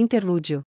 Interlúdio.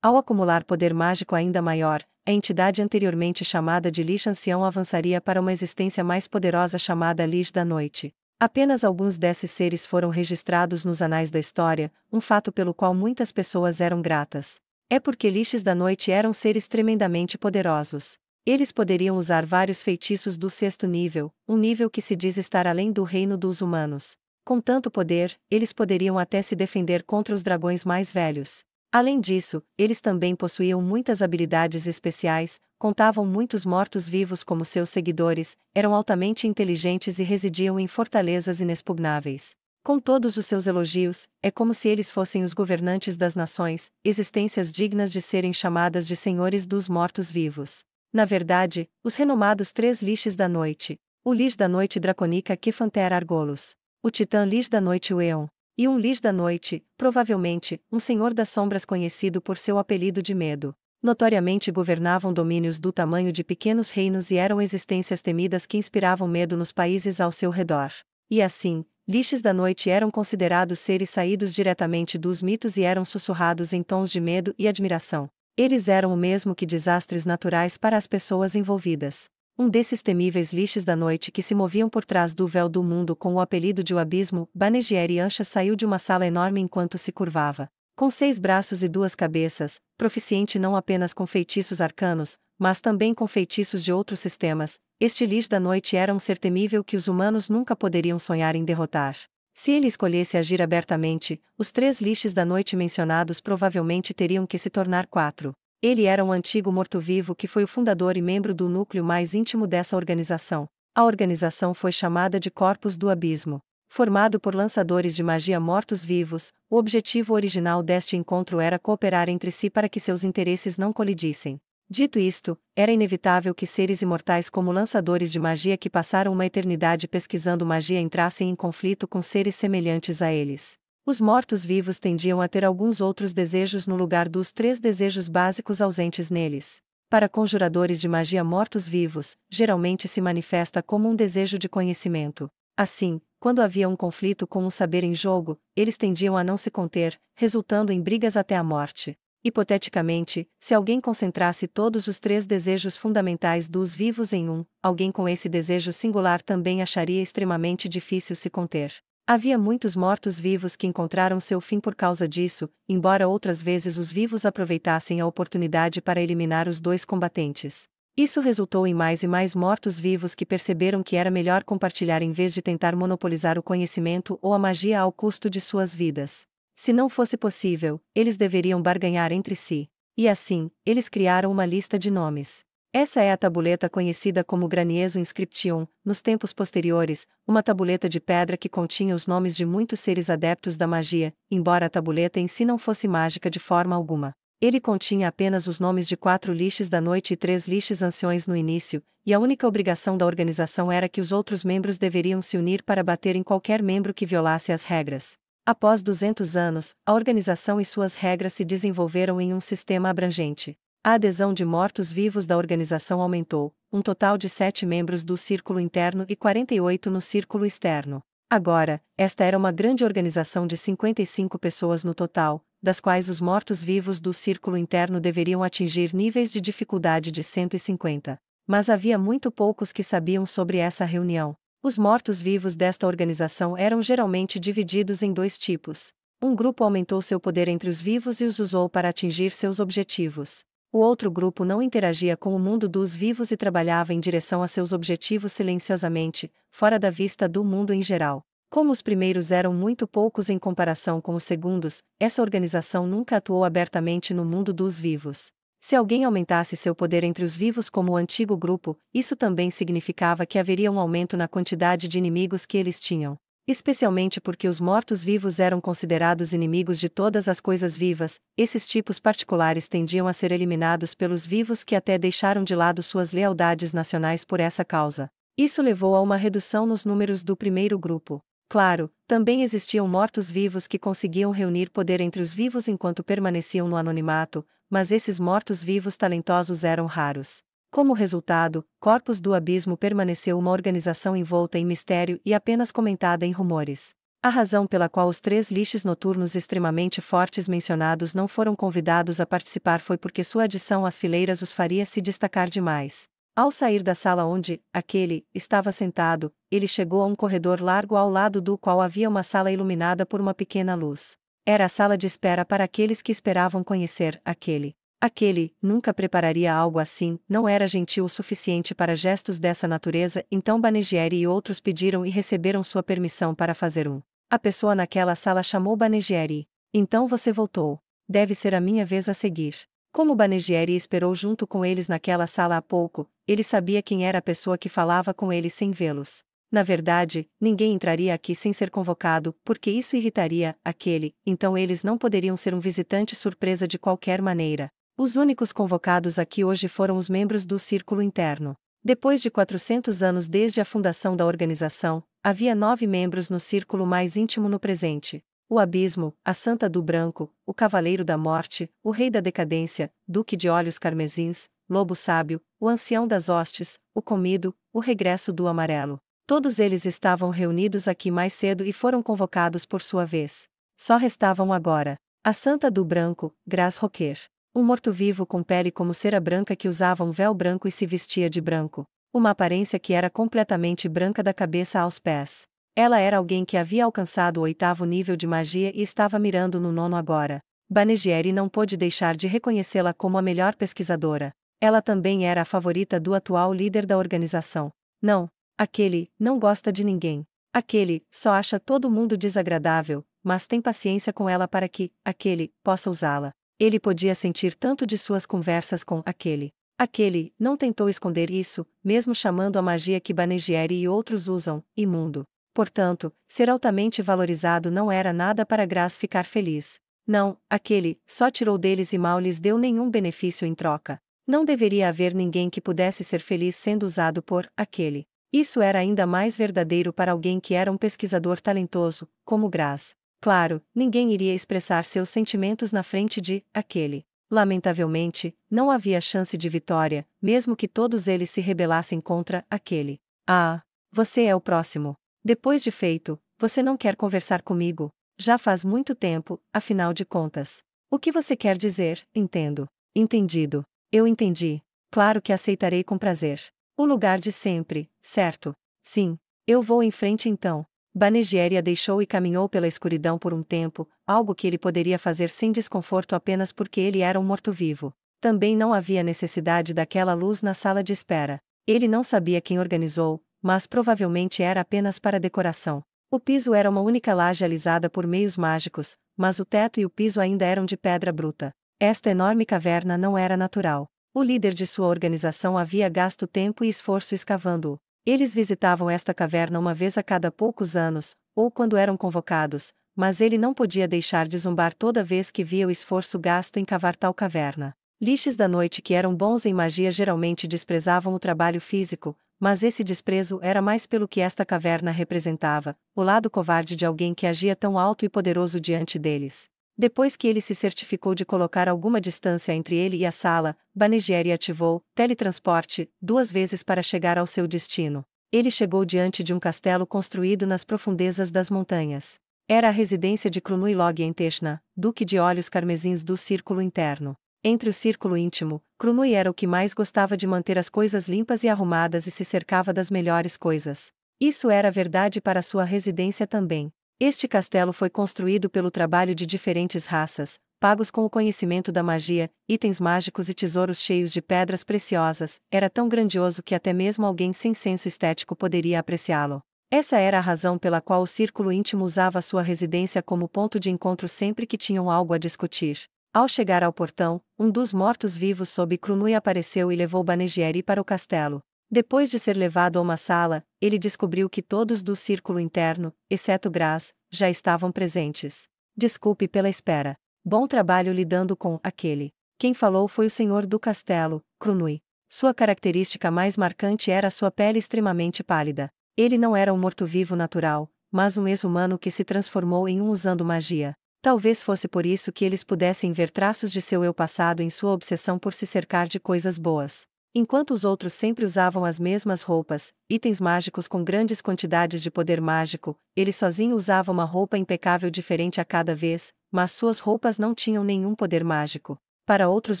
Ao acumular poder mágico ainda maior, a entidade anteriormente chamada de Lich Ancião avançaria para uma existência mais poderosa chamada Lich da Noite. Apenas alguns desses seres foram registrados nos anais da história, um fato pelo qual muitas pessoas eram gratas. É porque Liches da Noite eram seres tremendamente poderosos. Eles poderiam usar vários feitiços do sexto nível, um nível que se diz estar além do reino dos humanos. Com tanto poder, eles poderiam até se defender contra os dragões mais velhos. Além disso, eles também possuíam muitas habilidades especiais, contavam muitos mortos-vivos como seus seguidores, eram altamente inteligentes e residiam em fortalezas inexpugnáveis. Com todos os seus elogios, é como se eles fossem os governantes das nações, existências dignas de serem chamadas de senhores dos mortos-vivos. Na verdade, os renomados Três Liches da Noite. O Lich da Noite Draconica Kifantera Argolos. O Titã Lich da Noite Weon. E um lis da noite, provavelmente, um senhor das sombras conhecido por seu apelido de medo. Notoriamente governavam domínios do tamanho de pequenos reinos e eram existências temidas que inspiravam medo nos países ao seu redor. E assim, lixes da noite eram considerados seres saídos diretamente dos mitos e eram sussurrados em tons de medo e admiração. Eles eram o mesmo que desastres naturais para as pessoas envolvidas um desses temíveis lixes da noite que se moviam por trás do véu do mundo com o apelido de o abismo, Banegieri Ancha saiu de uma sala enorme enquanto se curvava. Com seis braços e duas cabeças, proficiente não apenas com feitiços arcanos, mas também com feitiços de outros sistemas, este lis da noite era um ser temível que os humanos nunca poderiam sonhar em derrotar. Se ele escolhesse agir abertamente, os três lixes da noite mencionados provavelmente teriam que se tornar quatro. Ele era um antigo morto-vivo que foi o fundador e membro do núcleo mais íntimo dessa organização. A organização foi chamada de Corpos do Abismo. Formado por lançadores de magia mortos-vivos, o objetivo original deste encontro era cooperar entre si para que seus interesses não colidissem. Dito isto, era inevitável que seres imortais como lançadores de magia que passaram uma eternidade pesquisando magia entrassem em conflito com seres semelhantes a eles. Os mortos-vivos tendiam a ter alguns outros desejos no lugar dos três desejos básicos ausentes neles. Para conjuradores de magia mortos-vivos, geralmente se manifesta como um desejo de conhecimento. Assim, quando havia um conflito com um saber em jogo, eles tendiam a não se conter, resultando em brigas até a morte. Hipoteticamente, se alguém concentrasse todos os três desejos fundamentais dos vivos em um, alguém com esse desejo singular também acharia extremamente difícil se conter. Havia muitos mortos-vivos que encontraram seu fim por causa disso, embora outras vezes os vivos aproveitassem a oportunidade para eliminar os dois combatentes. Isso resultou em mais e mais mortos-vivos que perceberam que era melhor compartilhar em vez de tentar monopolizar o conhecimento ou a magia ao custo de suas vidas. Se não fosse possível, eles deveriam barganhar entre si. E assim, eles criaram uma lista de nomes. Essa é a tabuleta conhecida como Graniezo Inscription, nos tempos posteriores, uma tabuleta de pedra que continha os nomes de muitos seres adeptos da magia, embora a tabuleta em si não fosse mágica de forma alguma. Ele continha apenas os nomes de quatro lixes da noite e três lixes anciões no início, e a única obrigação da organização era que os outros membros deveriam se unir para bater em qualquer membro que violasse as regras. Após 200 anos, a organização e suas regras se desenvolveram em um sistema abrangente. A adesão de mortos-vivos da organização aumentou, um total de sete membros do círculo interno e 48 no círculo externo. Agora, esta era uma grande organização de 55 pessoas no total, das quais os mortos-vivos do círculo interno deveriam atingir níveis de dificuldade de 150. Mas havia muito poucos que sabiam sobre essa reunião. Os mortos-vivos desta organização eram geralmente divididos em dois tipos. Um grupo aumentou seu poder entre os vivos e os usou para atingir seus objetivos. O outro grupo não interagia com o mundo dos vivos e trabalhava em direção a seus objetivos silenciosamente, fora da vista do mundo em geral. Como os primeiros eram muito poucos em comparação com os segundos, essa organização nunca atuou abertamente no mundo dos vivos. Se alguém aumentasse seu poder entre os vivos como o antigo grupo, isso também significava que haveria um aumento na quantidade de inimigos que eles tinham especialmente porque os mortos-vivos eram considerados inimigos de todas as coisas vivas, esses tipos particulares tendiam a ser eliminados pelos vivos que até deixaram de lado suas lealdades nacionais por essa causa. Isso levou a uma redução nos números do primeiro grupo. Claro, também existiam mortos-vivos que conseguiam reunir poder entre os vivos enquanto permaneciam no anonimato, mas esses mortos-vivos talentosos eram raros. Como resultado, Corpus do Abismo permaneceu uma organização envolta em mistério e apenas comentada em rumores. A razão pela qual os três lixes noturnos extremamente fortes mencionados não foram convidados a participar foi porque sua adição às fileiras os faria se destacar demais. Ao sair da sala onde, aquele, estava sentado, ele chegou a um corredor largo ao lado do qual havia uma sala iluminada por uma pequena luz. Era a sala de espera para aqueles que esperavam conhecer aquele. Aquele, nunca prepararia algo assim, não era gentil o suficiente para gestos dessa natureza, então Banegieri e outros pediram e receberam sua permissão para fazer um. A pessoa naquela sala chamou Banegieri. Então você voltou. Deve ser a minha vez a seguir. Como Banegieri esperou junto com eles naquela sala há pouco, ele sabia quem era a pessoa que falava com ele sem vê-los. Na verdade, ninguém entraria aqui sem ser convocado, porque isso irritaria aquele, então eles não poderiam ser um visitante surpresa de qualquer maneira. Os únicos convocados aqui hoje foram os membros do Círculo Interno. Depois de 400 anos desde a fundação da organização, havia nove membros no círculo mais íntimo no presente: o Abismo, a Santa do Branco, o Cavaleiro da Morte, o Rei da Decadência, Duque de Olhos Carmesins, Lobo Sábio, o Ancião das Hostes, o Comido, o Regresso do Amarelo. Todos eles estavam reunidos aqui mais cedo e foram convocados por sua vez. Só restavam agora a Santa do Branco, Grace Roquer. Um morto-vivo com pele como cera branca que usava um véu branco e se vestia de branco. Uma aparência que era completamente branca da cabeça aos pés. Ela era alguém que havia alcançado o oitavo nível de magia e estava mirando no nono agora. Banegieri não pôde deixar de reconhecê-la como a melhor pesquisadora. Ela também era a favorita do atual líder da organização. Não, aquele, não gosta de ninguém. Aquele, só acha todo mundo desagradável, mas tem paciência com ela para que, aquele, possa usá-la. Ele podia sentir tanto de suas conversas com aquele. Aquele não tentou esconder isso, mesmo chamando a magia que Banegieri e outros usam, imundo. Portanto, ser altamente valorizado não era nada para Graz ficar feliz. Não, aquele só tirou deles e mal lhes deu nenhum benefício em troca. Não deveria haver ninguém que pudesse ser feliz sendo usado por aquele. Isso era ainda mais verdadeiro para alguém que era um pesquisador talentoso, como Graz. Claro, ninguém iria expressar seus sentimentos na frente de aquele. Lamentavelmente, não havia chance de vitória, mesmo que todos eles se rebelassem contra aquele. Ah, você é o próximo. Depois de feito, você não quer conversar comigo. Já faz muito tempo, afinal de contas. O que você quer dizer, entendo. Entendido. Eu entendi. Claro que aceitarei com prazer. O lugar de sempre, certo? Sim. Eu vou em frente então. Banegieria deixou e caminhou pela escuridão por um tempo, algo que ele poderia fazer sem desconforto apenas porque ele era um morto-vivo. Também não havia necessidade daquela luz na sala de espera. Ele não sabia quem organizou, mas provavelmente era apenas para decoração. O piso era uma única laje alisada por meios mágicos, mas o teto e o piso ainda eram de pedra bruta. Esta enorme caverna não era natural. O líder de sua organização havia gasto tempo e esforço escavando-o. Eles visitavam esta caverna uma vez a cada poucos anos, ou quando eram convocados, mas ele não podia deixar de zombar toda vez que via o esforço gasto em cavar tal caverna. Lixes da noite que eram bons em magia geralmente desprezavam o trabalho físico, mas esse desprezo era mais pelo que esta caverna representava, o lado covarde de alguém que agia tão alto e poderoso diante deles. Depois que ele se certificou de colocar alguma distância entre ele e a sala, Banegieri ativou teletransporte duas vezes para chegar ao seu destino. Ele chegou diante de um castelo construído nas profundezas das montanhas. Era a residência de Krunuilog em Teshna, duque de olhos carmesins do círculo interno. Entre o círculo íntimo, Krunui era o que mais gostava de manter as coisas limpas e arrumadas e se cercava das melhores coisas. Isso era verdade para sua residência também. Este castelo foi construído pelo trabalho de diferentes raças, pagos com o conhecimento da magia, itens mágicos e tesouros cheios de pedras preciosas, era tão grandioso que até mesmo alguém sem senso estético poderia apreciá-lo. Essa era a razão pela qual o círculo íntimo usava sua residência como ponto de encontro sempre que tinham algo a discutir. Ao chegar ao portão, um dos mortos-vivos sob Crunui apareceu e levou Banegieri para o castelo. Depois de ser levado a uma sala, ele descobriu que todos do círculo interno, exceto Graz, já estavam presentes. Desculpe pela espera. Bom trabalho lidando com aquele. Quem falou foi o senhor do castelo, Crunui. Sua característica mais marcante era sua pele extremamente pálida. Ele não era um morto-vivo natural, mas um ex-humano que se transformou em um usando magia. Talvez fosse por isso que eles pudessem ver traços de seu eu passado em sua obsessão por se cercar de coisas boas. Enquanto os outros sempre usavam as mesmas roupas, itens mágicos com grandes quantidades de poder mágico, ele sozinho usava uma roupa impecável diferente a cada vez, mas suas roupas não tinham nenhum poder mágico. Para outros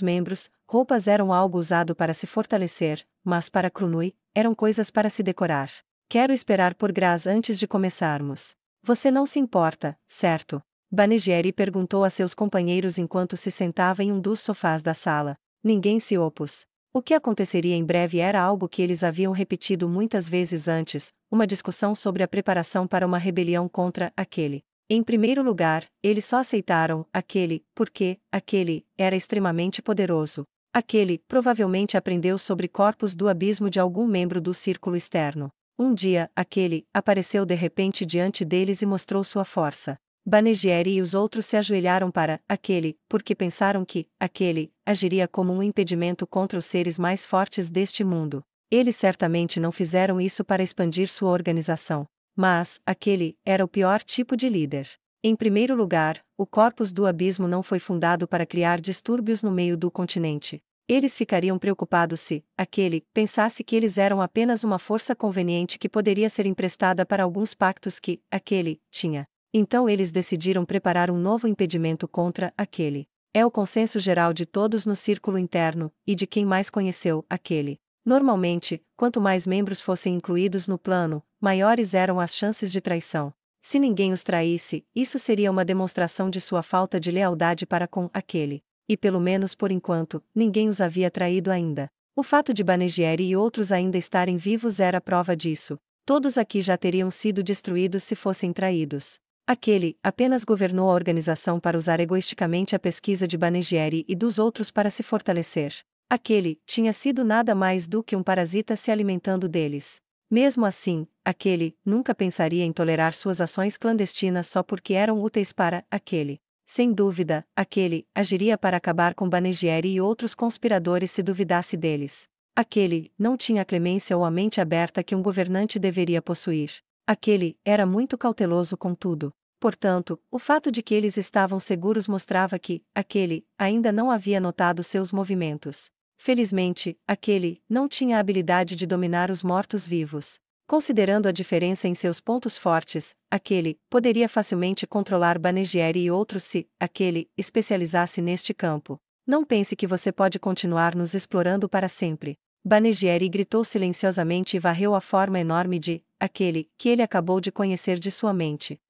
membros, roupas eram algo usado para se fortalecer, mas para Krunui, eram coisas para se decorar. Quero esperar por Graz antes de começarmos. Você não se importa, certo? Banegeri perguntou a seus companheiros enquanto se sentava em um dos sofás da sala. Ninguém se opôs. O que aconteceria em breve era algo que eles haviam repetido muitas vezes antes, uma discussão sobre a preparação para uma rebelião contra aquele. Em primeiro lugar, eles só aceitaram aquele, porque aquele era extremamente poderoso. Aquele provavelmente aprendeu sobre corpos do abismo de algum membro do círculo externo. Um dia, aquele apareceu de repente diante deles e mostrou sua força. Banegieri e os outros se ajoelharam para aquele, porque pensaram que aquele agiria como um impedimento contra os seres mais fortes deste mundo. Eles certamente não fizeram isso para expandir sua organização, mas aquele era o pior tipo de líder. Em primeiro lugar, o Corpus do Abismo não foi fundado para criar distúrbios no meio do continente. Eles ficariam preocupados se aquele pensasse que eles eram apenas uma força conveniente que poderia ser emprestada para alguns pactos que aquele tinha. Então eles decidiram preparar um novo impedimento contra aquele. É o consenso geral de todos no círculo interno, e de quem mais conheceu aquele. Normalmente, quanto mais membros fossem incluídos no plano, maiores eram as chances de traição. Se ninguém os traísse, isso seria uma demonstração de sua falta de lealdade para com aquele. E pelo menos por enquanto, ninguém os havia traído ainda. O fato de Banegieri e outros ainda estarem vivos era prova disso. Todos aqui já teriam sido destruídos se fossem traídos. Aquele apenas governou a organização para usar egoisticamente a pesquisa de Banegieri e dos outros para se fortalecer. Aquele tinha sido nada mais do que um parasita se alimentando deles. Mesmo assim, aquele nunca pensaria em tolerar suas ações clandestinas só porque eram úteis para aquele. Sem dúvida, aquele agiria para acabar com Banegieri e outros conspiradores se duvidasse deles. Aquele não tinha a clemência ou a mente aberta que um governante deveria possuir. Aquele era muito cauteloso com tudo. Portanto, o fato de que eles estavam seguros mostrava que, aquele, ainda não havia notado seus movimentos. Felizmente, aquele, não tinha a habilidade de dominar os mortos-vivos. Considerando a diferença em seus pontos fortes, aquele, poderia facilmente controlar Banegieri e outros se, aquele, especializasse neste campo. Não pense que você pode continuar nos explorando para sempre. Banegieri gritou silenciosamente e varreu a forma enorme de, aquele, que ele acabou de conhecer de sua mente.